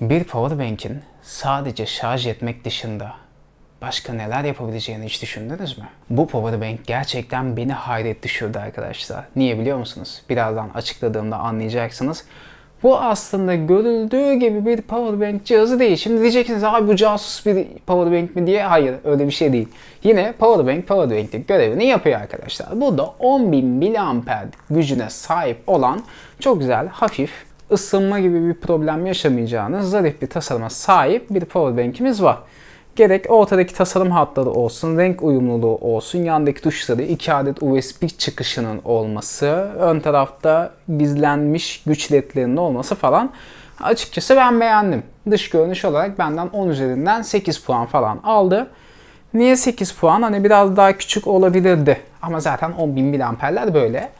Bir powerbank'in sadece şarj etmek dışında başka neler yapabileceğini hiç düşündünüz mü? Bu powerbank gerçekten beni hayret düşürdü arkadaşlar. Niye biliyor musunuz? Birazdan açıkladığımda anlayacaksınız. Bu aslında görüldüğü gibi bir powerbank cihazı değil. Şimdi diyeceksiniz abi bu casus bir powerbank mi diye. Hayır öyle bir şey değil. Yine powerbank powerbank'lik görevini yapıyor arkadaşlar. Bu da 10.000 mAh gücüne sahip olan çok güzel hafif ısınma gibi bir problem yaşamayacağınız zarif bir tasarıma sahip bir powerbankimiz var. Gerek ortadaki tasarım hatları olsun, renk uyumluluğu olsun, yandaki tuşları 2 adet USB çıkışının olması, ön tarafta gizlenmiş güç ledlerinin olması falan. Açıkçası ben beğendim. Dış görünüş olarak benden 10 üzerinden 8 puan falan aldı. Niye 8 puan? Hani biraz daha küçük olabilirdi. Ama zaten 10.000 miliamperler böyle.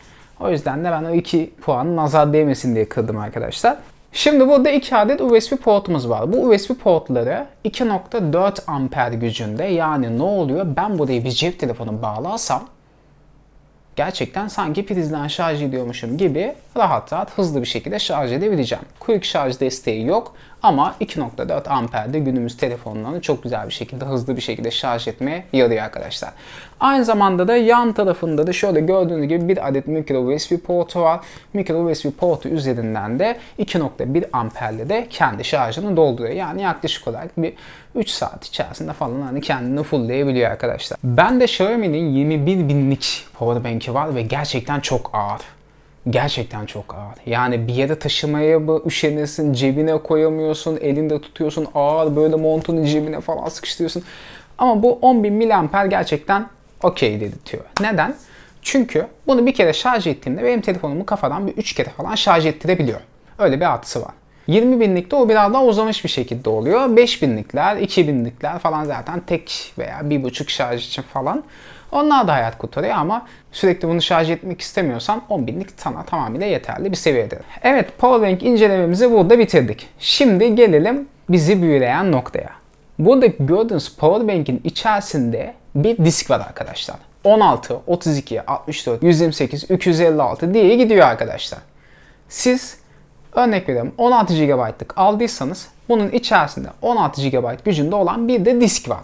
O yüzden de ben o 2 puan nazar değmesin diye kırdım arkadaşlar. Şimdi burada 2 adet USB portumuz var. Bu USB portları 2.4 amper gücünde yani ne oluyor ben buraya bir cep telefonu bağlarsam gerçekten sanki prizden şarj ediyormuşum gibi rahat rahat hızlı bir şekilde şarj edebileceğim. Quick şarj desteği yok. Ama 2.4 amper de günümüz telefonlarını çok güzel bir şekilde hızlı bir şekilde şarj etmeye yarıyor arkadaşlar. Aynı zamanda da yan tarafında da şöyle gördüğünüz gibi bir adet micro USB portu var. Micro USB portu üzerinden de 2.1 amperle de kendi şarjını dolduruyor. Yani yaklaşık olarak bir 3 saat içerisinde falan hani kendini fullleyebiliyor arkadaşlar. Ben de Xiaomi'nin 21 binlik powerbank'i var ve gerçekten çok ağır. Gerçekten çok ağır. Yani bir yere taşımaya mı üşenirsin, cebine koyamıyorsun, elinde tutuyorsun, ağır böyle montunu cebine falan sıkıştırıyorsun. Ama bu 10.000 mAh gerçekten okey dedirtiyor. Neden? Çünkü bunu bir kere şarj ettiğimde benim telefonumu kafadan bir 3 kere falan şarj ettirebiliyor. Öyle bir artısı var. 20 binlikte o biraz daha uzamış bir şekilde oluyor. 5 binlikler, 2 binlikler falan zaten tek veya bir buçuk şarj için falan onlar da hayat kurtarıyor ama sürekli bunu şarj etmek istemiyorsan 10 binlik sana tamamıyla yeterli bir seviyede. Evet Powerbank incelememizi burada bitirdik. Şimdi gelelim bizi büyüleyen noktaya. Buradaki gördüğünüz Powerbank'in içerisinde bir disk var arkadaşlar. 16, 32, 64, 128, 256 diye gidiyor arkadaşlar. Siz örnek veriyorum 16 GB'lık aldıysanız bunun içerisinde 16 GB gücünde olan bir de disk var.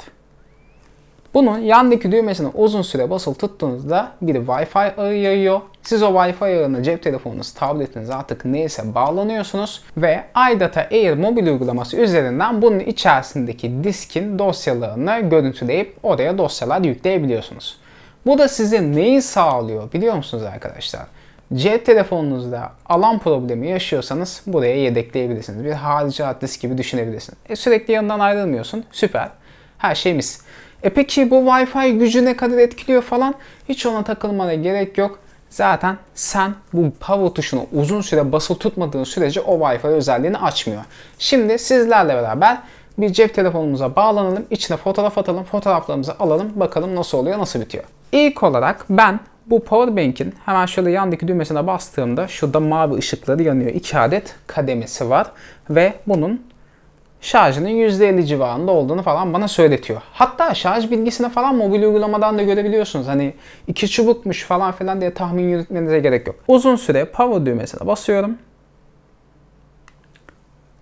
Bunu yandaki düğmesine uzun süre basılı tuttuğunuzda bir Wi-Fi ağı yayıyor. Siz o Wi-Fi ağına cep telefonunuz, tabletiniz artık neyse bağlanıyorsunuz ve iData Air mobil uygulaması üzerinden bunun içerisindeki diskin dosyalarını görüntüleyip oraya dosyalar yükleyebiliyorsunuz. Bu da size neyi sağlıyor biliyor musunuz arkadaşlar? Cep telefonunuzda alan problemi yaşıyorsanız buraya yedekleyebilirsiniz. Bir harici hard disk gibi düşünebilirsiniz. E, sürekli yanından ayrılmıyorsun. Süper. Her şeyimiz. E peki bu Wi-Fi gücü ne kadar etkiliyor falan? Hiç ona takılmana gerek yok. Zaten sen bu power tuşunu uzun süre basılı tutmadığın sürece o Wi-Fi özelliğini açmıyor. Şimdi sizlerle beraber bir cep telefonumuza bağlanalım, içine fotoğraf atalım, fotoğraflarımızı alalım, bakalım nasıl oluyor, nasıl bitiyor. İlk olarak ben bu powerbank'in hemen şöyle yandaki düğmesine bastığımda şurada mavi ışıkları yanıyor. 2 adet kademesi var ve bunun şarjının %50 civarında olduğunu falan bana söyletiyor. Hatta şarj bilgisini falan mobil uygulamadan da görebiliyorsunuz. Hani iki çubukmuş falan filan diye tahmin yürütmenize gerek yok. Uzun süre power düğmesine basıyorum.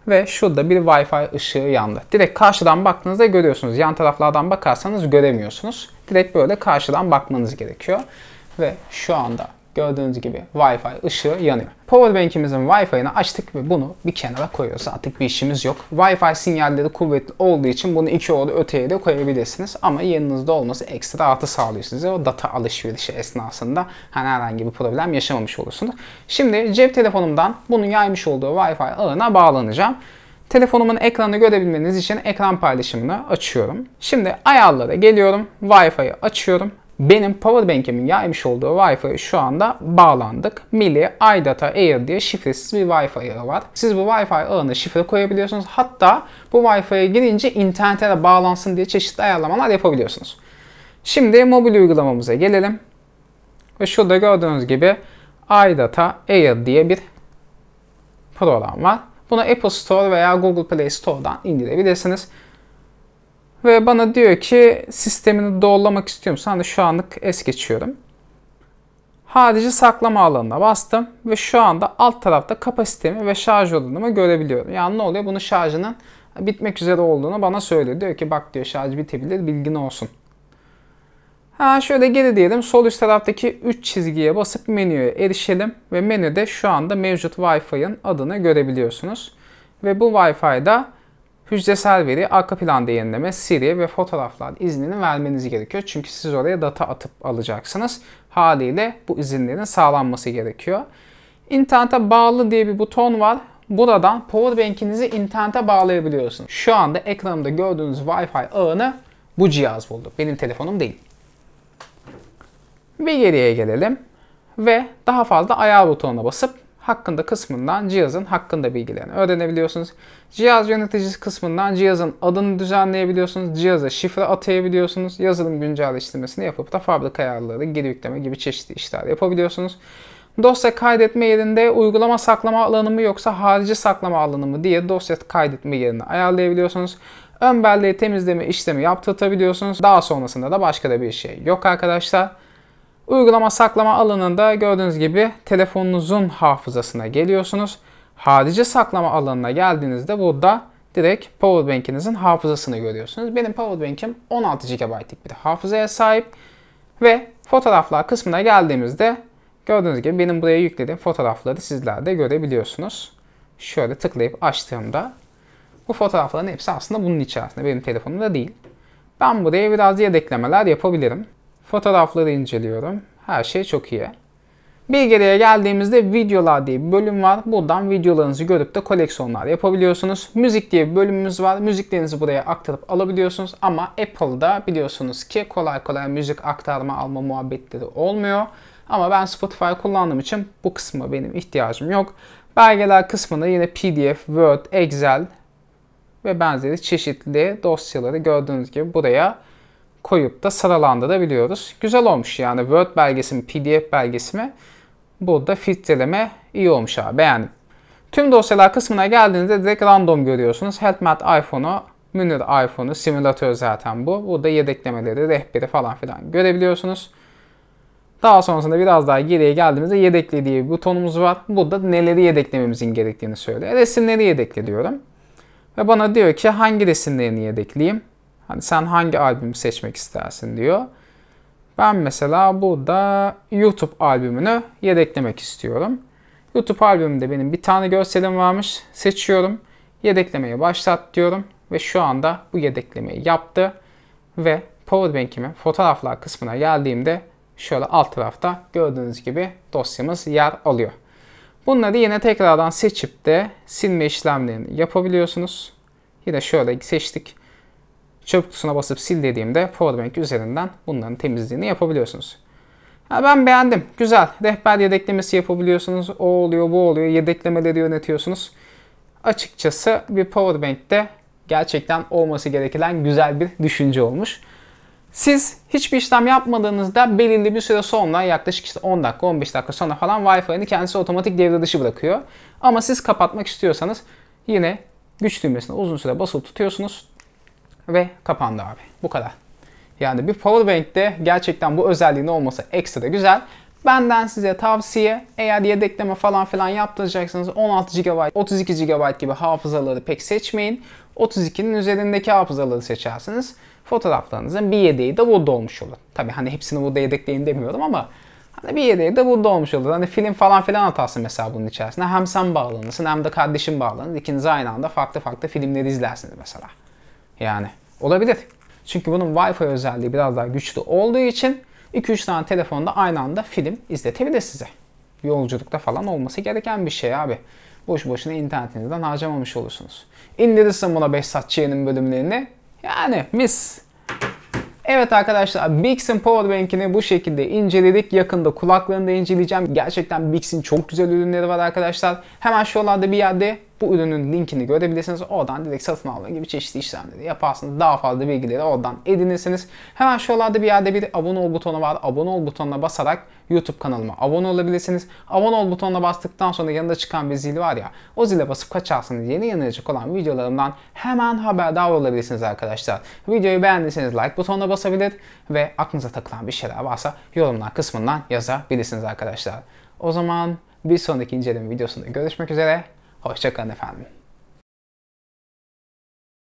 Ve şurada bir Wi-Fi ışığı yandı. Direkt karşıdan baktığınızda görüyorsunuz. Yan taraflardan bakarsanız göremiyorsunuz. Direkt böyle karşıdan bakmanız gerekiyor. Ve şu anda Gördüğünüz gibi Wi-Fi ışığı yanıyor. Powerbank'imizin Wi-Fi'ını açtık ve bunu bir kenara koyuyoruz. Artık bir işimiz yok. Wi-Fi sinyalleri kuvvetli olduğu için bunu iki oğlu öteye de koyabilirsiniz. Ama yanınızda olması ekstra artı sağlıyor size. O data alışverişi esnasında hani herhangi bir problem yaşamamış olursunuz. Şimdi cep telefonumdan bunun yaymış olduğu Wi-Fi ağına bağlanacağım. Telefonumun ekranı görebilmeniz için ekran paylaşımını açıyorum. Şimdi ayarlara geliyorum. Wi-Fi'yi açıyorum benim powerbank'imin yaymış olduğu Wi-Fi'ye şu anda bağlandık. Mili iData Air diye şifresiz bir Wi-Fi ağı var. Siz bu Wi-Fi ağına şifre koyabiliyorsunuz. Hatta bu Wi-Fi'ye girince internete de bağlansın diye çeşitli ayarlamalar yapabiliyorsunuz. Şimdi mobil uygulamamıza gelelim. Ve şurada gördüğünüz gibi iData Air diye bir program var. Bunu Apple Store veya Google Play Store'dan indirebilirsiniz. Ve bana diyor ki sistemini doğrulamak istiyorsan hani da şu anlık es geçiyorum. Harici saklama alanına bastım ve şu anda alt tarafta kapasitemi ve şarj oranımı görebiliyorum. Yani ne oluyor? Bunun şarjının bitmek üzere olduğunu bana söylüyor. Diyor ki bak diyor şarj bitebilir bilgin olsun. Ha şöyle geri diyelim sol üst taraftaki 3 çizgiye basıp menüye erişelim ve menüde şu anda mevcut Wi-Fi'nin adını görebiliyorsunuz. Ve bu Wi-Fi'da hücresel veri, arka planda yenileme, Siri ve fotoğraflar iznini vermeniz gerekiyor. Çünkü siz oraya data atıp alacaksınız. Haliyle bu izinlerin sağlanması gerekiyor. İnternete bağlı diye bir buton var. Buradan powerbank'inizi internete bağlayabiliyorsunuz. Şu anda ekranımda gördüğünüz Wi-Fi ağını bu cihaz buldu. Benim telefonum değil. Ve geriye gelelim ve daha fazla ayar butonuna basıp hakkında kısmından cihazın hakkında bilgilerini öğrenebiliyorsunuz. Cihaz yöneticisi kısmından cihazın adını düzenleyebiliyorsunuz. Cihaza şifre atayabiliyorsunuz. Yazılım güncelleştirmesini yapıp da fabrika ayarları, geri yükleme gibi çeşitli işler yapabiliyorsunuz. Dosya kaydetme yerinde uygulama saklama alanı mı yoksa harici saklama alanı mı diye dosya kaydetme yerini ayarlayabiliyorsunuz. Ön belleği temizleme işlemi yaptırtabiliyorsunuz. Daha sonrasında da başka da bir şey yok arkadaşlar. Uygulama saklama alanında gördüğünüz gibi telefonunuzun hafızasına geliyorsunuz. Harici saklama alanına geldiğinizde burada direkt powerbankinizin hafızasını görüyorsunuz. Benim powerbankim 16 GB'lik bir hafızaya sahip ve fotoğraflar kısmına geldiğimizde gördüğünüz gibi benim buraya yüklediğim fotoğrafları sizler de görebiliyorsunuz. Şöyle tıklayıp açtığımda bu fotoğrafların hepsi aslında bunun içerisinde. Benim telefonumda değil. Ben buraya biraz yedeklemeler yapabilirim. Fotoğrafları inceliyorum. Her şey çok iyi. Bir geriye geldiğimizde videolar diye bir bölüm var. Buradan videolarınızı görüp de koleksiyonlar yapabiliyorsunuz. Müzik diye bir bölümümüz var. Müziklerinizi buraya aktarıp alabiliyorsunuz. Ama Apple'da biliyorsunuz ki kolay kolay müzik aktarma alma muhabbetleri olmuyor. Ama ben Spotify kullandığım için bu kısma benim ihtiyacım yok. Belgeler kısmında yine PDF, Word, Excel ve benzeri çeşitli dosyaları gördüğünüz gibi buraya koyup da sıralandırabiliyoruz. Güzel olmuş yani Word belgesi mi PDF belgesi mi burada filtreleme iyi olmuş abi beğendim. Tüm dosyalar kısmına geldiğinizde direkt random görüyorsunuz. HealthMath iPhone'u, Münir iPhone'u, simülatör zaten bu. Burada yedeklemeleri, rehberi falan filan görebiliyorsunuz. Daha sonrasında biraz daha geriye geldiğimizde yedekle diye bir butonumuz var. Burada neleri yedeklememizin gerektiğini söylüyor. Resimleri yedekle diyorum. Ve bana diyor ki hangi resimlerini yedekleyeyim? Hani sen hangi albümü seçmek istersin diyor. Ben mesela burada YouTube albümünü yedeklemek istiyorum. YouTube albümünde benim bir tane görselim varmış. Seçiyorum. Yedeklemeye başlat diyorum. Ve şu anda bu yedeklemeyi yaptı. Ve Powerbank'imin fotoğraflar kısmına geldiğimde şöyle alt tarafta gördüğünüz gibi dosyamız yer alıyor. Bunları yine tekrardan seçip de silme işlemlerini yapabiliyorsunuz. Yine şöyle seçtik çöp kutusuna basıp sil dediğimde powerbank üzerinden bunların temizliğini yapabiliyorsunuz. Ya ben beğendim. Güzel. Rehber yedeklemesi yapabiliyorsunuz. O oluyor bu oluyor. Yedeklemeleri yönetiyorsunuz. Açıkçası bir powerbank'te gerçekten olması gereken güzel bir düşünce olmuş. Siz hiçbir işlem yapmadığınızda belirli bir süre sonra yaklaşık işte 10 dakika 15 dakika sonra falan Wi-Fi'ni kendisi otomatik devre dışı bırakıyor. Ama siz kapatmak istiyorsanız yine güç düğmesine uzun süre basılı tutuyorsunuz ve kapandı abi. Bu kadar. Yani bir powerbank'te gerçekten bu özelliğin olması ekstra güzel. Benden size tavsiye eğer yedekleme falan filan yaptıracaksanız 16 GB, 32 GB gibi hafızaları pek seçmeyin. 32'nin üzerindeki hafızaları seçersiniz. Fotoğraflarınızın bir yedeği de burada olmuş olur. Tabi hani hepsini burada yedekleyin demiyorum ama hani bir yedeği de burada olmuş olur. Hani film falan filan atarsın mesela bunun içerisine. Hem sen bağlanırsın hem de kardeşin bağlanır. İkiniz aynı anda farklı farklı filmleri izlersiniz mesela. Yani olabilir. Çünkü bunun Wi-Fi özelliği biraz daha güçlü olduğu için 2-3 tane telefonda aynı anda film izletebilir size. Yolculukta falan olması gereken bir şey abi. Boş boşuna internetinizden harcamamış olursunuz. İndirirsin buna 5 satçıyenin bölümlerini. Yani mis. Evet arkadaşlar Bix'in Powerbank'ini bu şekilde inceledik. Yakında kulaklarını da inceleyeceğim. Gerçekten Bix'in çok güzel ürünleri var arkadaşlar. Hemen şuralarda bir yerde bu ürünün linkini görebilirsiniz. Oradan direkt satın alma gibi çeşitli işlemleri yaparsınız. Daha fazla bilgileri oradan edinirsiniz. Hemen şuralarda bir yerde bir abone ol butonu var. Abone ol butonuna basarak YouTube kanalıma abone olabilirsiniz. Abone ol butonuna bastıktan sonra yanında çıkan bir zil var ya o zile basıp kaçarsanız yeni yayınlanacak olan videolarımdan hemen haberdar olabilirsiniz arkadaşlar. Videoyu beğendiyseniz like butonuna basabilir ve aklınıza takılan bir şeyler varsa yorumlar kısmından yazabilirsiniz arkadaşlar. O zaman bir sonraki inceleme videosunda görüşmek üzere. Hoşçakalın efendim.